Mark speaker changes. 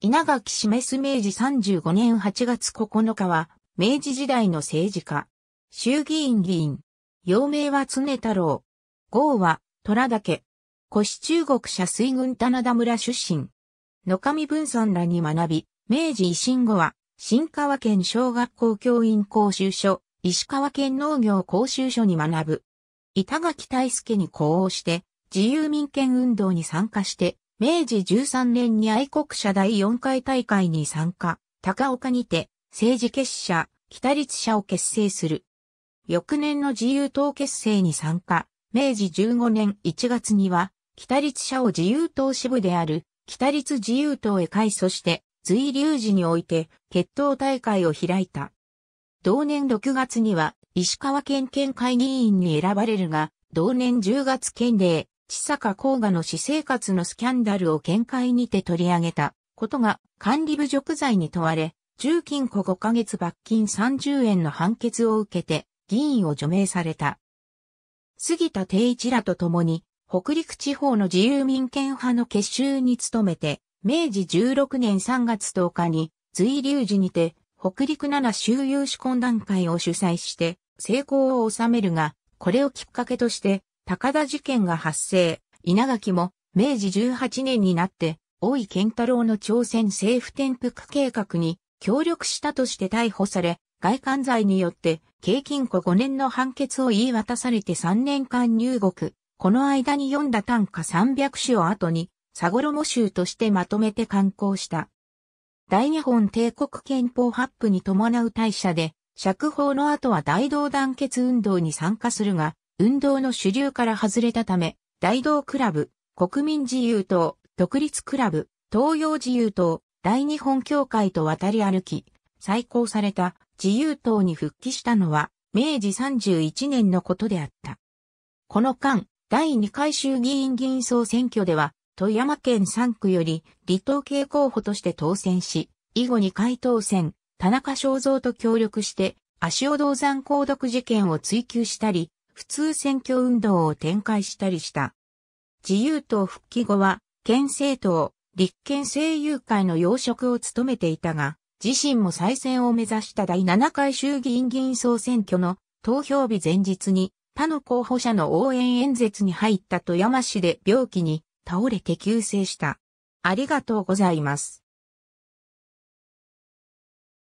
Speaker 1: 稲垣示す明治35年8月9日は、明治時代の政治家。衆議院議員。幼名は常太郎。号は、虎岳。古市中国社水軍棚田村出身。野上文んらに学び、明治維新後は、新川県小学校教員講習所、石川県農業講習所に学ぶ。板垣大輔に呼応して、自由民権運動に参加して、明治13年に愛国者第4回大会に参加、高岡にて、政治結社、北立社を結成する。翌年の自由党結成に参加、明治15年1月には、北立社を自由党支部である、北立自由党へ改組して、随流時において、決闘大会を開いた。同年6月には、石川県県会議員に選ばれるが、同年10月県令、千坂甲賀の私生活のスキャンダルを見解にて取り上げたことが管理部辱罪に問われ、重金庫5ヶ月罰金30円の判決を受けて議員を除名された。杉田定一らと共に北陸地方の自由民権派の結集に努めて、明治16年3月10日に随流時にて北陸七州有志懇談会を主催して成功を収めるが、これをきっかけとして高田事件が発生、稲垣も明治18年になって、大井健太郎の朝鮮政府転覆計画に協力したとして逮捕され、外観罪によって刑禁錮5年の判決を言い渡されて3年間入獄。この間に読んだ短歌300首を後に、サゴロモ州としてまとめて刊行した。大日本帝国憲法発布に伴う大社で、釈放の後は大同団結運動に参加するが、運動の主流から外れたため、大道クラブ、国民自由党、独立クラブ、東洋自由党、大日本協会と渡り歩き、再興された自由党に復帰したのは、明治31年のことであった。この間、第2回衆議院議員総選挙では、富山県3区より離党系候補として当選し、以後2回当選、田中正造と協力して、足尾銅山鉱毒事件を追及したり、普通選挙運動を展開したりした。自由党復帰後は、県政党、立憲政友会の要職を務めていたが、自身も再選を目指した第7回衆議院議員総選挙の投票日前日に、他の候補者の応援演説に入った富山市で病気に倒れて急逝した。ありがとうございます。